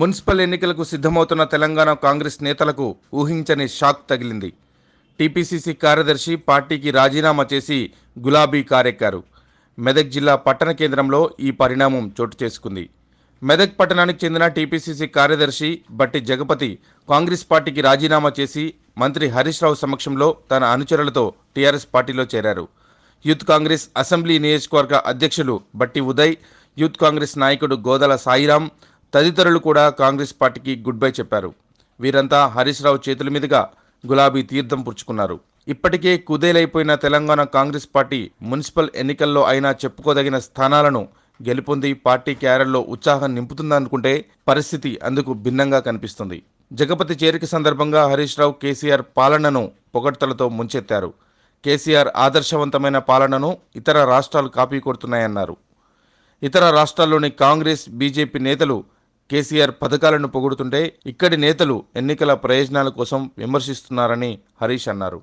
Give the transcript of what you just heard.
municipal ఎన్నికలకు సిద్ధమవుతున్న తెలంగాణ కాంగ్రెస్ నేతలకు ఊహించని షాక్ తగిలింది టీపీసీసీ కార్యదర్శి పార్టీకి రాజీనామా చేసి గులాబీ కారెక్కారు మెదక్ జిల్లా పట్టణ కేంద్రంలో ఈ పరిణామం చోటు చేసుకుంది మెదక్ పట్టణానికి చెందిన టీపీసీసీ కార్యదర్శి బట్టి జగపతి కాంగ్రెస్ పార్టీకి రాజీనామా చేసి మంత్రి హరీష్ రావు సమక్షంలో తన అనుచరులతో టీఆర్ఎస్ పార్టీలో చేరారు యూత్ కాంగ్రెస్ అసెంబ్లీ నియోజకవర్గ అధ్యక్షులు బట్టి ఉదయ్ యూత్ కాంగ్రెస్ నాయకుడు గోదల సాయిరాం తదితరులు కూడా కాంగ్రెస్ పార్టీకి గుడ్ బై చెప్పారు వీరంతా హరీష్ రావు చేతుల మీదుగా గులాబీ తీర్థం పుచ్చుకున్నారు ఇప్పటికే కుదేలైపోయిన తెలంగాణ కాంగ్రెస్ పార్టీ మున్సిపల్ ఎన్నికల్లో అయినా చెప్పుకోదగిన స్థానాలను గెలుపొంది పార్టీ క్యారల్లో ఉత్సాహం నింపుతుందనుకుంటే పరిస్థితి అందుకు భిన్నంగా కనిపిస్తుంది జగపతి చేరిక సందర్భంగా హరీష్ రావు కేసీఆర్ పాలనను పొగడ్తలతో ముంచెత్తారు కేసీఆర్ ఆదర్శవంతమైన పాలనను ఇతర రాష్ట్రాలు కాపీ కొడుతున్నాయన్నారు ఇతర రాష్ట్రాల్లోని కాంగ్రెస్ బీజేపీ నేతలు కేసీఆర్ పథకాలను పొగుడుతుంటే ఇక్కడి నేతలు ఎన్నికల ప్రయోజనాల కోసం విమర్శిస్తున్నారని హరీష్ అన్నారు